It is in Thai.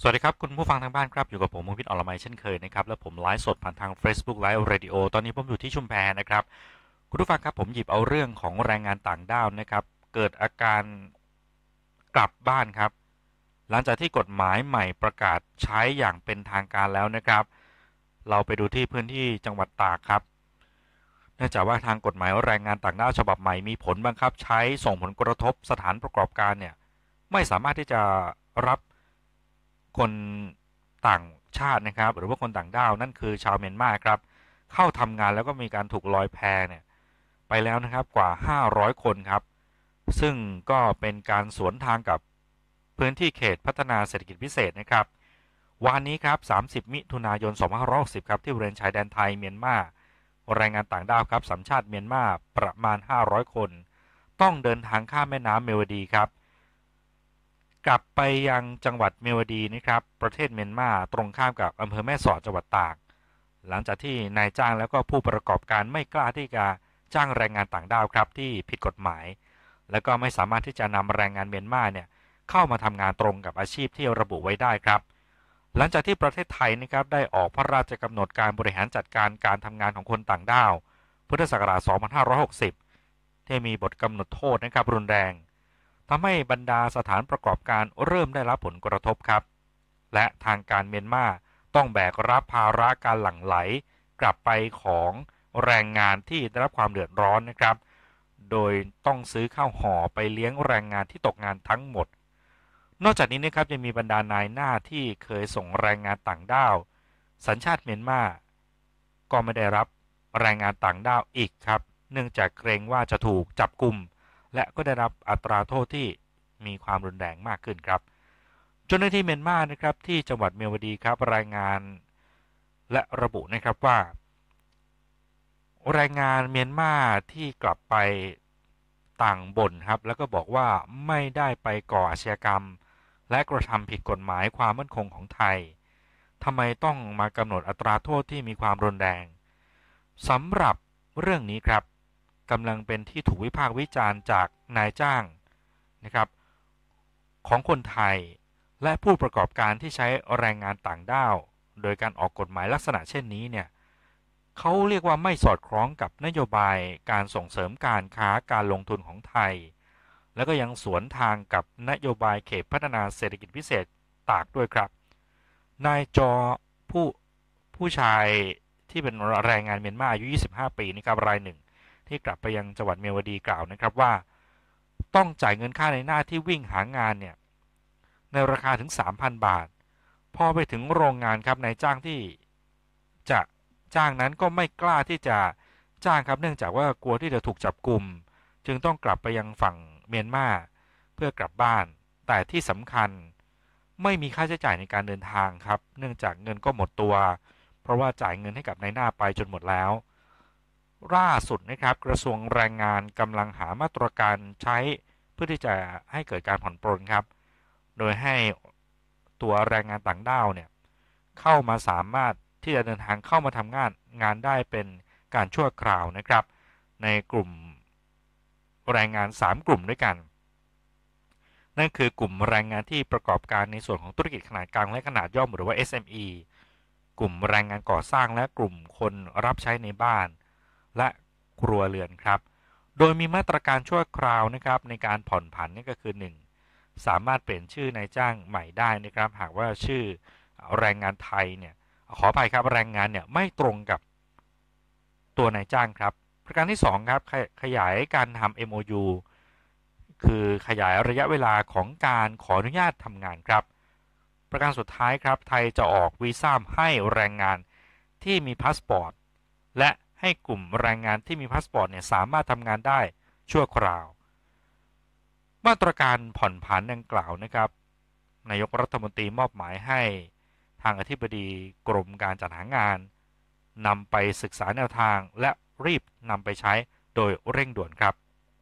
สวัสดีครับ คุณผู้ฟังทางบ้านครับ อยู่กับผมมงพิษอรไมเช่นเคยนะครับ และผมไลฟ์สดผ่านทาง Facebook Live Radio ตอนนี้ผมอยู่ที่ชุมแพนะครับ คุณผู้ฟังครับ ผมหยิบเอาเรื่องของแรงงานต่างด้าวนะครับ เกิดอาการกลับบ้านครับ หลังจากที่กฎหมายใหม่ประกาศใช้อย่างเป็นทางการแล้วนะครับ เราไปดูที่พื้นที่จังหวัดตากครับเนื่องจากว่าทางกฎหมายแรงงานต่างด้าวฉบับใหม่มีผลบังคับใช้ส่งผลกระทบสถานประกอบการเนี่ยไม่สามารถที่จะรับคนต่างชาตินะครับ หรือว่าคนต่างด้าว นั่นคือชาว เมียนมาครับ เข้าทำงานแล้วก็มีการถูกลอยแพเนี่ย ไปแล้วนะครับกว่า 500 คนครับ ซึ่งก็เป็นการสวนทางกับพื้นที่เขตพัฒนาเศรษฐกิจ พิเศษนะครับ วันนี้ครับ 30 มิถุนายน 2560 ครับที่บริเวณชายแดนไทยเมียนมาแรงงานต่างด้าวครับ สัญชาติเมียนมาประมาณ 500 คน ต้องเดินทางข้ามแม่น้ำเมวดีครับกลับไปยังจังหวัดเมียวดีนะครับ ประเทศเมียนมาตรงข้ามกับ อำเภอแม่สอดจังหวัด ตาก หลังจากที่นายจ้างแล้วก็ผู้ประกอบการไม่กล้าที่จะจ้างแรงงานต่างด้าว ครับ ที่ผิดกฎหมาย และก็ไม่สามารถที่จะนำแรงงานเมียนมาเนี่ยเข้ามา ทำงานตรงกับอาชีพที่ระบุไว้ได้ครับ หลังจากที่ประเทศไทยนะครับได้ออกพระราชกำหนดการบริหารจัดการการทำงานของคนต่างด้าวพุทธศักราช 2560 ที่มีบทกำหนดโทษนะครับรุนแรงทำให้บรรดาสถานประกอบการเริ่มได้รับผลกระทบครับ และทางการเมียนมาต้องแบกรับภาระการหลั่งไหลกลับไปของแรงงานที่ได้รับความเดือดร้อนนะครับ โดยต้องซื้อข้าวห่อไปเลี้ยงแรงงานที่ตกงานทั้งหมด นอกจากนี้นะครับยังมีบรรดานายหน้าที่เคยส่งแรงงานต่าง ด้าว สัญชาติเมียนมาก็ไม่ได้รับแรงงานต่างด้าวอีกครับ เนื่องจากเกรงว่าจะถูกจับกลุ่มและก็ได้รับอัตราโทษที่มีความรุนแรงมากขึ้นครับ จนในที่เมียนมานะครับที่จังหวัดเมียวดีครับรายงานและระบุนะครับว่า รายงานเมียนมาที่กลับไปต่างบ่นครับ แล้วก็บอกว่าไม่ได้ไปก่ออาชญากรรม และกระทำผิดกฎหมายความมั่นคงของไทย ทำไมต้องมากำหนดอัตราโทษที่มีความรุนแรงสำหรับเรื่องนี้ครับกำลังเป็นที่ถูกวิพากษ์วิจารณ์จากนายจ้าง นะครับ ของคนไทย และผู้ประกอบการที่ใช้แรงงานต่างด้าว โดยการออกกฎหมายลักษณะเช่นนี้เนี่ยเขาเรียกว่าไม่สอดคล้องกับนโยบายการส่งเสริมการค้าการลงทุนของไทย และก็ยังสวนทางกับนโยบายเขตพัฒนาเศรษฐกิจพิเศษตากด้วยครับ นายจอผู้ผู้ชายที่เป็นแรงงานเมียนมาอายุ 25 ปีนะครับรายหนึ่งที่กลับไปยังจังหวัดเมียวดีกล่าวนะครับว่าต้องจ่ายเงินค่าในหน้าที่วิ่งหางานเนี่ยในราคาถึง 3,000 บาท พอไปถึงโรงงานครับนายจ้างที่ จะจ้างนั้นก็ไม่กล้าที่จะจ้างครับ เนื่องจากว่ากลัวที่จะถูกจับกลุ่มจึงต้องกลับไปยังฝั่งเมียนมาเพื่อกลับบ้าน แต่ที่สำคัญ ไม่มีค่าใช้จ่ายในการเดินทางครับ เนื่องจากเงินก็หมดตัว เพราะว่าจ่ายเงินให้กับนายหน้าไปจนหมดแล้วล่าสุดนะครับกระทรวงแรงงานกำลังหามาตรการใช้ เพื่อที่จะให้เกิดการผ่อนปรนครับ โดยให้ตัวแรงงานต่างด้าวเนี่ย เข้ามาสามารถที่จะเดินทางเข้ามาทำงานงานได้เป็นการชั่วคราวนะครับ ในกลุ่มแรงงาน 3 กลุ่มด้วยกัน นั่นคือกลุ่มแรงงานที่ประกอบการในส่วนของธุรกิจขนาดกลางและขนาดย่อมหรือว่า SME กลุ่มแรงงานก่อสร้างและกลุ่มคนรับใช้ในบ้านและครัวเรือนครับ โดยมีมาตรการชั่วคราวนะครับในการผ่อนผันนี่ก็คือ 1 สามารถเปลี่ยนชื่อนายจ้างใหม่ได้นะครับ หากว่าชื่อแรงงานไทยเนี่ยขออภัยครับแรงงานเนี่ยไม่ตรงกับ ตัวนายจ้างครับ ประการที่ 2ครับขขยายการทำ MOU คือขยายระยะเวลาของการขออนุญาตทำงานครับ ประการสุดท้ายครับไทยจะออกวีซ่าให้แรงงานที่มีพาสปอร์ตและให้กลุ่มแรงงานที่มีพาสปอร์ตเนี่ยสามารถทำงานได้ชั่วคราว มาตรการผ่อนผันดังกล่าวนะครับ นายกรัฐมนตรีมอบหมายให้ทางอธิบดีกรมการจัดหางานนำไปศึกษาแนวทางและรีบนำไปใช้โดยเร่งด่วนครับ